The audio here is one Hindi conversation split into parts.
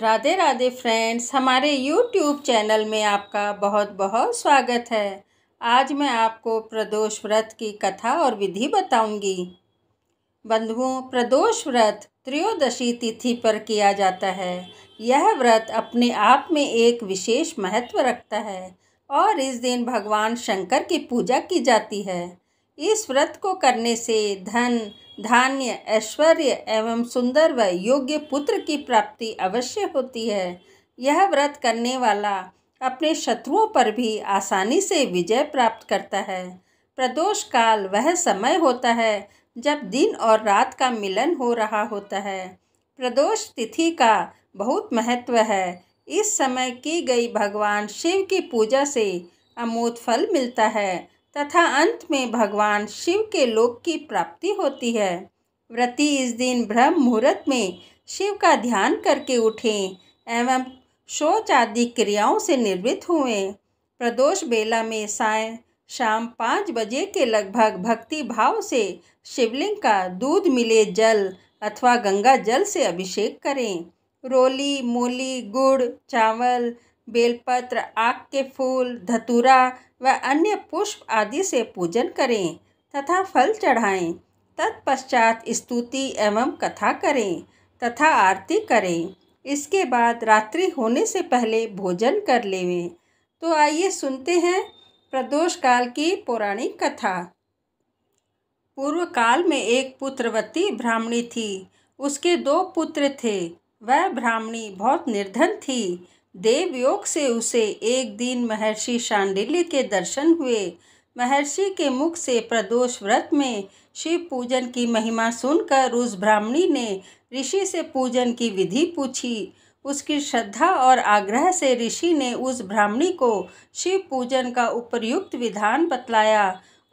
राधे राधे फ्रेंड्स हमारे यूट्यूब चैनल में आपका बहुत बहुत स्वागत है आज मैं आपको प्रदोष व्रत की कथा और विधि बताऊंगी बंधुओं प्रदोष व्रत त्रयोदशी तिथि पर किया जाता है यह व्रत अपने आप में एक विशेष महत्व रखता है और इस दिन भगवान शंकर की पूजा की जाती है इस व्रत को करने से धन धान्य ऐश्वर्य एवं सुंदर व योग्य पुत्र की प्राप्ति अवश्य होती है यह व्रत करने वाला अपने शत्रुओं पर भी आसानी से विजय प्राप्त करता है प्रदोष काल वह समय होता है जब दिन और रात का मिलन हो रहा होता है प्रदोष तिथि का बहुत महत्व है इस समय की गई भगवान शिव की पूजा से अमोद फल मिलता है तथा अंत में भगवान शिव के लोक की प्राप्ति होती है व्रती इस दिन ब्रह्म मुहूर्त में शिव का ध्यान करके उठें एवं शोच आदि क्रियाओं से निर्मित हुए प्रदोष बेला में साय शाम पाँच बजे के लगभग भक्ति भाव से शिवलिंग का दूध मिले जल अथवा गंगा जल से अभिषेक करें रोली मूली गुड़ चावल बेलपत्र आग के फूल धतूरा व अन्य पुष्प आदि से पूजन करें तथा फल चढ़ाएं तत्पश्चात स्तुति एवं कथा करें तथा आरती करें इसके बाद रात्रि होने से पहले भोजन कर लेवें तो आइए सुनते हैं प्रदोष काल की पौराणिक कथा पूर्व काल में एक पुत्रवती ब्राह्मणी थी उसके दो पुत्र थे वह ब्राह्मणी बहुत निर्धन थी देवयोग से उसे एक दिन महर्षि शांडिल्य के दर्शन हुए महर्षि के मुख से प्रदोष व्रत में शिव पूजन की महिमा सुनकर उस ब्राह्मणी ने ऋषि से पूजन की विधि पूछी उसकी श्रद्धा और आग्रह से ऋषि ने उस ब्राह्मणी को शिव पूजन का उपयुक्त विधान बतलाया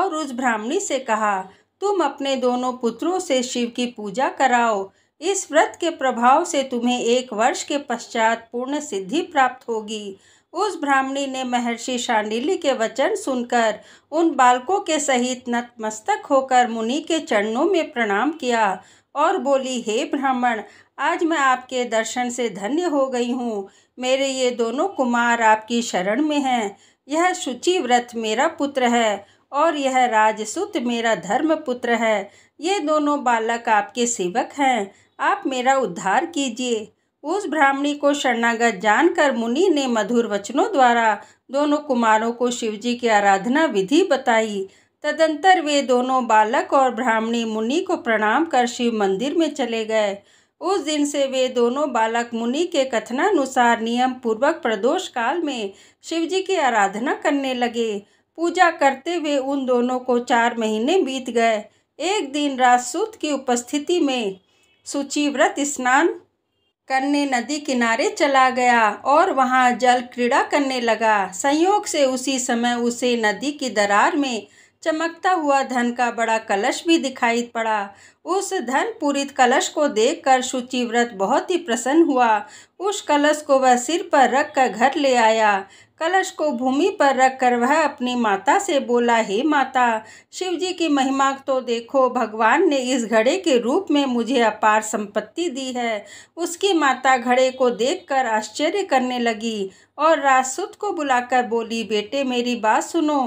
और उस ब्राह्मणी से कहा तुम अपने दोनों पुत्रों से शिव की पूजा कराओ इस व्रत के प्रभाव से तुम्हें एक वर्ष के पश्चात पूर्ण सिद्धि प्राप्त होगी उस ब्राह्मणी ने महर्षि शांडिल्य के वचन सुनकर उन बालकों के सहित नतमस्तक होकर मुनि के चरणों में प्रणाम किया और बोली हे ब्राह्मण आज मैं आपके दर्शन से धन्य हो गई हूँ मेरे ये दोनों कुमार आपकी शरण में हैं यह शुचि व्रत मेरा पुत्र है और यह राजसुत मेरा धर्म पुत्र है ये दोनों बालक आपके सेवक हैं आप मेरा उद्धार कीजिए उस ब्राह्मणी को शरणागत जानकर मुनि ने मधुर वचनों द्वारा दोनों कुमारों को शिवजी की आराधना विधि बताई तदंतर वे दोनों बालक और ब्राह्मणी मुनि को प्रणाम कर शिव मंदिर में चले गए उस दिन से वे दोनों बालक मुनि के कथनानुसार नियम पूर्वक प्रदोष काल में शिवजी की आराधना करने लगे पूजा करते हुए उन दोनों को चार महीने बीत गए एक दिन राजसूत की उपस्थिति में सूचीव्रत स्नान करने नदी किनारे चला गया और वहां जल क्रीड़ा करने लगा संयोग से उसी समय उसे नदी की दरार में चमकता हुआ धन का बड़ा कलश भी दिखाई पड़ा उस धन पूरित कलश को देखकर शुचिव्रत बहुत ही प्रसन्न हुआ उस कलश को वह सिर पर रख कर घर ले आया कलश को भूमि पर रख कर वह अपनी माता से बोला हे माता शिव जी की महिमा तो देखो भगवान ने इस घड़े के रूप में मुझे अपार संपत्ति दी है उसकी माता घड़े को देखकर आश्चर्य करने लगी और राजसूत को बुलाकर बोली बेटे मेरी बात सुनो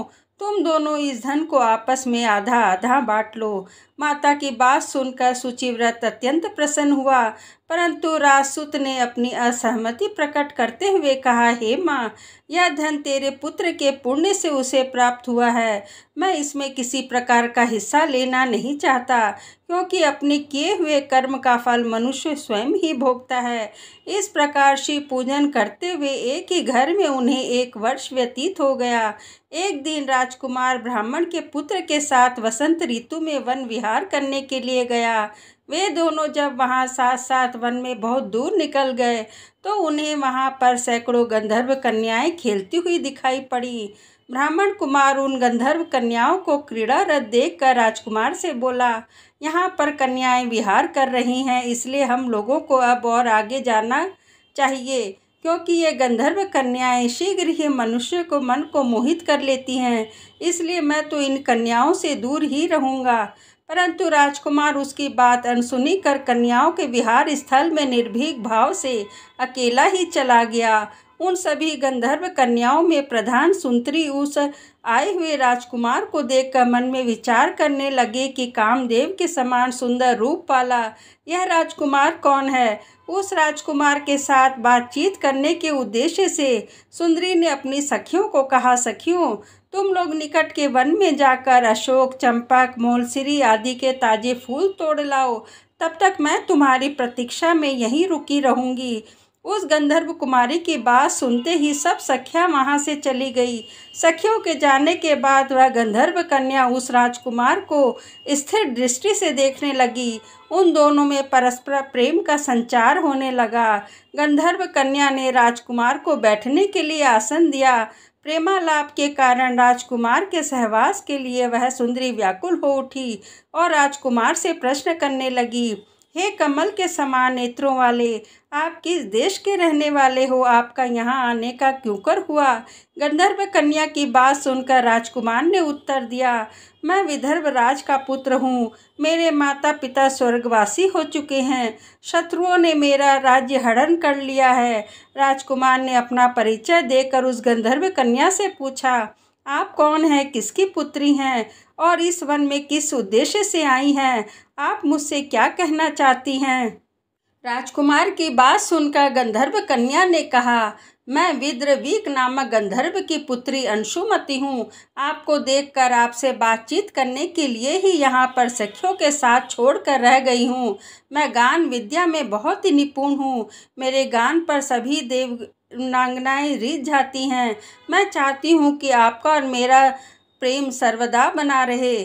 तुम दोनों इस धन को आपस में आधा आधा बांट लो माता की बात सुनकर सुचिव्रत अत्यंत प्रसन्न हुआ परंतु राजसूत ने अपनी असहमति प्रकट करते हुए कहा हे माँ यह धन तेरे पुत्र के पुण्य से उसे प्राप्त हुआ है मैं इसमें किसी प्रकार का हिस्सा लेना नहीं चाहता क्योंकि अपने किए हुए कर्म का फल मनुष्य स्वयं ही भोगता है इस प्रकार शिव पूजन करते हुए एक ही घर में उन्हें एक वर्ष व्यतीत हो गया एक दिन राजकुमार ब्राह्मण के पुत्र के साथ वसंत ऋतु में वन विहार करने के लिए गया वे दोनों जब वहाँ साथ साथ वन में बहुत दूर निकल गए तो उन्हें वहाँ पर सैकड़ों गंधर्व कन्याएं खेलती हुई दिखाई पड़ी ब्राह्मण कुमार उन गंधर्व कन्याओं को क्रीड़ा रथ देख कर राजकुमार से बोला यहाँ पर कन्याएं विहार कर रही हैं इसलिए हम लोगों को अब और आगे जाना चाहिए क्योंकि ये गंधर्व कन्याएं शीघ्र ही मनुष्य को मन को मोहित कर लेती हैं इसलिए मैं तो इन कन्याओं से दूर ही रहूँगा परंतु राजकुमार उसकी बात अनसुनी कर कन्याओं के विहार स्थल में निर्भीक भाव से अकेला ही चला गया उन सभी गंधर्व कन्याओं में प्रधान सुंतरी उस आए हुए राजकुमार को देखकर मन में विचार करने लगे कि कामदेव के समान सुंदर रूप वाला यह राजकुमार कौन है उस राजकुमार के साथ बातचीत करने के उद्देश्य से सुंदरी ने अपनी सखियों को कहा सखियों तुम लोग निकट के वन में जाकर अशोक चंपक मोलसिरी आदि के ताजे फूल तोड़ लाओ तब तक मैं तुम्हारी प्रतीक्षा में यहीं रुकी रहूँगी उस गंधर्व कुमारी की बात सुनते ही सब सख्या वहाँ से चली गई सखियों के जाने के बाद वह गंधर्व कन्या उस राजकुमार को स्थिर दृष्टि से देखने लगी उन दोनों में परस्पर प्रेम का संचार होने लगा गंधर्व कन्या ने राजकुमार को बैठने के लिए आसन दिया प्रेमालाप के कारण राजकुमार के सहवास के लिए वह सुंदरी व्याकुल हो उठी और राजकुमार से प्रश्न करने लगी हे कमल के समान नेत्रों वाले आप किस देश के रहने वाले हो आपका यहाँ आने का क्यों कर हुआ गंधर्व कन्या की बात सुनकर राजकुमार ने उत्तर दिया मैं विदर्भ राज का पुत्र हूँ मेरे माता पिता स्वर्गवासी हो चुके हैं शत्रुओं ने मेरा राज्य हड़न कर लिया है राजकुमार ने अपना परिचय देकर उस गंधर्व कन्या से पूछा आप कौन हैं किसकी पुत्री हैं और इस वन में किस उद्देश्य से आई हैं आप मुझसे क्या कहना चाहती हैं राजकुमार की बात सुनकर गंधर्व कन्या ने कहा मैं विद्रवीक नामक गंधर्व की पुत्री अंशुमति हूँ आपको देखकर आपसे बातचीत करने के लिए ही यहाँ पर सखियों के साथ छोड़कर रह गई हूँ मैं गान विद्या में बहुत ही निपुण हूँ मेरे गान पर सभी देव नांगनाएँ रीत जाती हैं मैं चाहती हूँ कि आपका और मेरा प्रेम सर्वदा बना रहे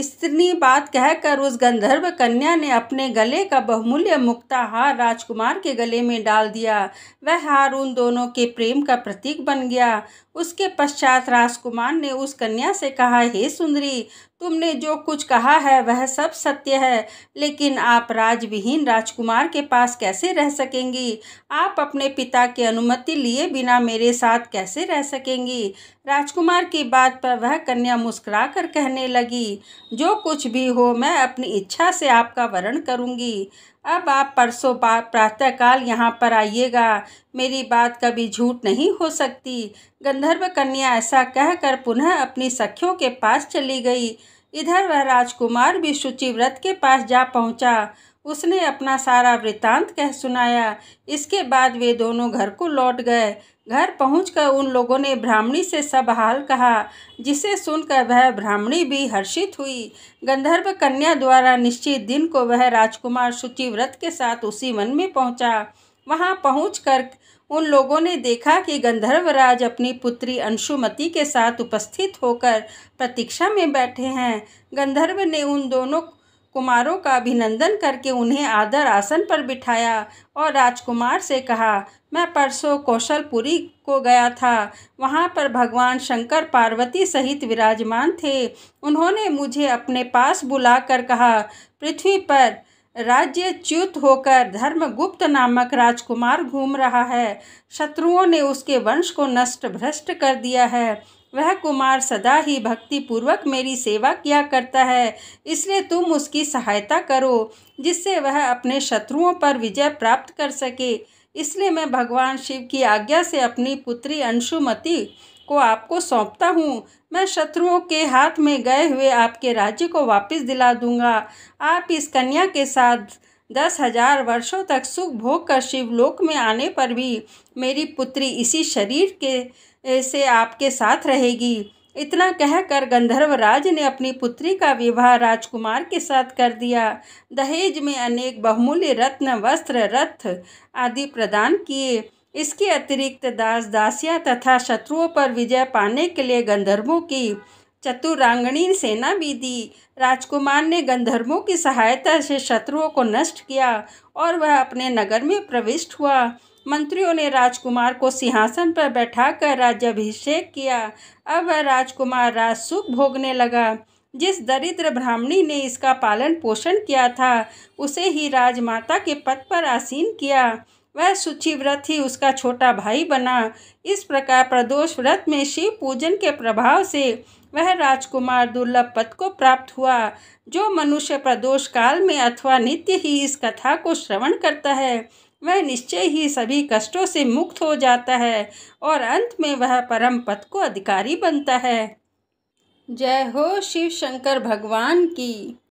स्त्री बात कहकर उस गंधर्व कन्या ने अपने गले का बहुमूल्य मुक्ता हार राजकुमार के गले में डाल दिया वह हार उन दोनों के प्रेम का प्रतीक बन गया उसके पश्चात राजकुमार ने उस कन्या से कहा हे सुंदरी तुमने जो कुछ कहा है वह सब सत्य है लेकिन आप राजविहीन राजकुमार के पास कैसे रह सकेंगी आप अपने पिता की अनुमति लिए बिना मेरे साथ कैसे रह सकेंगी राजकुमार की बात पर वह कन्या मुस्कुरा कर कहने लगी जो कुछ भी हो मैं अपनी इच्छा से आपका वरण करूँगी अब आप परसों प्रातःकाल यहाँ पर आइएगा मेरी बात कभी झूठ नहीं हो सकती गंधर्व कन्या ऐसा कहकर पुनः अपनी सखियों के पास चली गई इधर वह राजकुमार भी शुचि व्रत के पास जा पहुँचा उसने अपना सारा वृतांत कह सुनाया इसके बाद वे दोनों घर को लौट गए घर पहुंचकर उन लोगों ने ब्राह्मणी से सब हाल कहा जिसे सुनकर वह ब्राह्मणी भी हर्षित हुई गंधर्व कन्या द्वारा निश्चित दिन को वह राजकुमार शुचिव्रत के साथ उसी वन में पहुंचा वहां पहुंचकर उन लोगों ने देखा कि गंधर्व राज अपनी पुत्री अंशुमती के साथ उपस्थित होकर प्रतीक्षा में बैठे हैं गंधर्व ने उन दोनों कुमारों का अभिनंदन करके उन्हें आदर आसन पर बिठाया और राजकुमार से कहा मैं परसों कौशलपुरी को गया था वहाँ पर भगवान शंकर पार्वती सहित विराजमान थे उन्होंने मुझे अपने पास बुलाकर कहा पृथ्वी पर राज्य च्युत होकर धर्मगुप्त नामक राजकुमार घूम रहा है शत्रुओं ने उसके वंश को नष्ट भ्रष्ट कर दिया है वह कुमार सदा ही भक्ति पूर्वक मेरी सेवा किया करता है इसलिए तुम उसकी सहायता करो जिससे वह अपने शत्रुओं पर विजय प्राप्त कर सके इसलिए मैं भगवान शिव की आज्ञा से अपनी पुत्री अंशुमति को आपको सौंपता हूँ मैं शत्रुओं के हाथ में गए हुए आपके राज्य को वापस दिला दूंगा आप इस कन्या के साथ दस हजार वर्षों तक सुख भोग कर शिवलोक में आने पर भी मेरी पुत्री इसी शरीर के से आपके साथ रहेगी इतना कहकर गंधर्व राज ने अपनी पुत्री का विवाह राजकुमार के साथ कर दिया दहेज में अनेक बहुमूल्य रत्न वस्त्र रथ आदि प्रदान किए इसके अतिरिक्त दास दासियां तथा शत्रुओं पर विजय पाने के लिए गंधर्वों की चतुरांगणी सेना भी दी राजकुमार ने गंधर्वों की सहायता से शत्रुओं को नष्ट किया और वह अपने नगर में प्रविष्ट हुआ मंत्रियों ने राजकुमार को सिंहासन पर बैठाकर राज्याभिषेक किया अब वह राजकुमार राजसुख भोगने लगा जिस दरिद्र ब्राह्मणी ने इसका पालन पोषण किया था उसे ही राजमाता के पद पर आसीन किया वह व्रत ही उसका छोटा भाई बना इस प्रकार प्रदोष व्रत में शिव पूजन के प्रभाव से वह राजकुमार दुर्लभ पद को प्राप्त हुआ जो मनुष्य प्रदोष काल में अथवा नित्य ही इस कथा को श्रवण करता है वह निश्चय ही सभी कष्टों से मुक्त हो जाता है और अंत में वह परम पद को अधिकारी बनता है जय हो शिव शंकर भगवान की